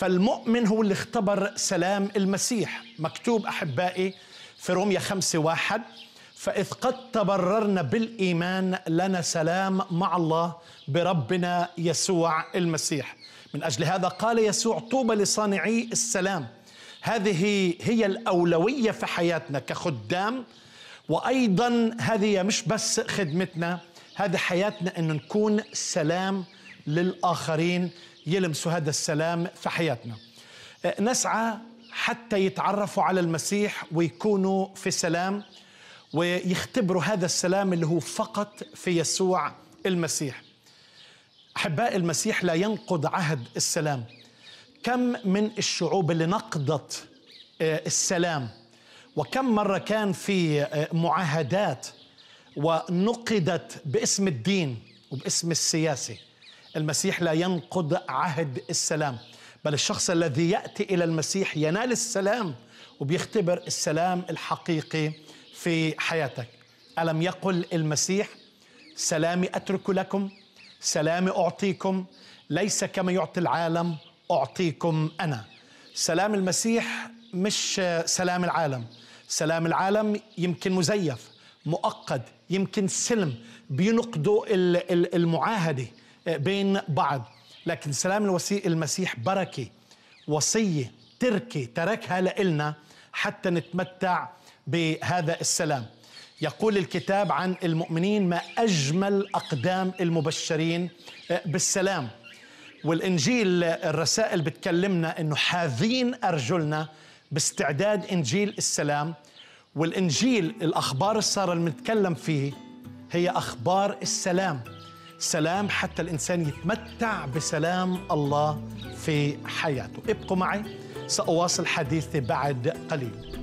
فالمؤمن هو اللي اختبر سلام المسيح مكتوب أحبائي في رومية خمسة واحد فإذ قد تبررنا بالإيمان لنا سلام مع الله بربنا يسوع المسيح من أجل هذا قال يسوع طوبى لصانعي السلام هذه هي الأولوية في حياتنا كخدام وأيضا هذه مش بس خدمتنا هذه حياتنا أن نكون سلام للآخرين يلمسوا هذا السلام في حياتنا أه، نسعى حتى يتعرفوا على المسيح ويكونوا في سلام ويختبروا هذا السلام اللي هو فقط في يسوع المسيح احباء المسيح لا ينقض عهد السلام كم من الشعوب اللي نقضت أه، السلام وكم مره كان في أه، معاهدات ونقدت باسم الدين وباسم السياسي المسيح لا ينقض عهد السلام بل الشخص الذي ياتي الى المسيح ينال السلام وبيختبر السلام الحقيقي في حياتك الم يقل المسيح سلامي اترك لكم سلامي اعطيكم ليس كما يعطي العالم اعطيكم انا سلام المسيح مش سلام العالم سلام العالم يمكن مزيف مؤقت يمكن سلم بينقضوا المعاهده آه، بين بعض لكن سلام الوسي المسيح بركة وصية تركة تركها لإلنا حتى نتمتع بهذا السلام يقول الكتاب عن المؤمنين ما أجمل أقدام المبشرين آه، بالسلام والإنجيل آه، الرسائل بتكلمنا أنه حاذين أرجلنا باستعداد إنجيل السلام والإنجيل الأخبار السارة اللي بنتكلم فيه هي أخبار السلام سلام حتى الإنسان يتمتع بسلام الله في حياته ابقوا معي سأواصل حديثي بعد قليل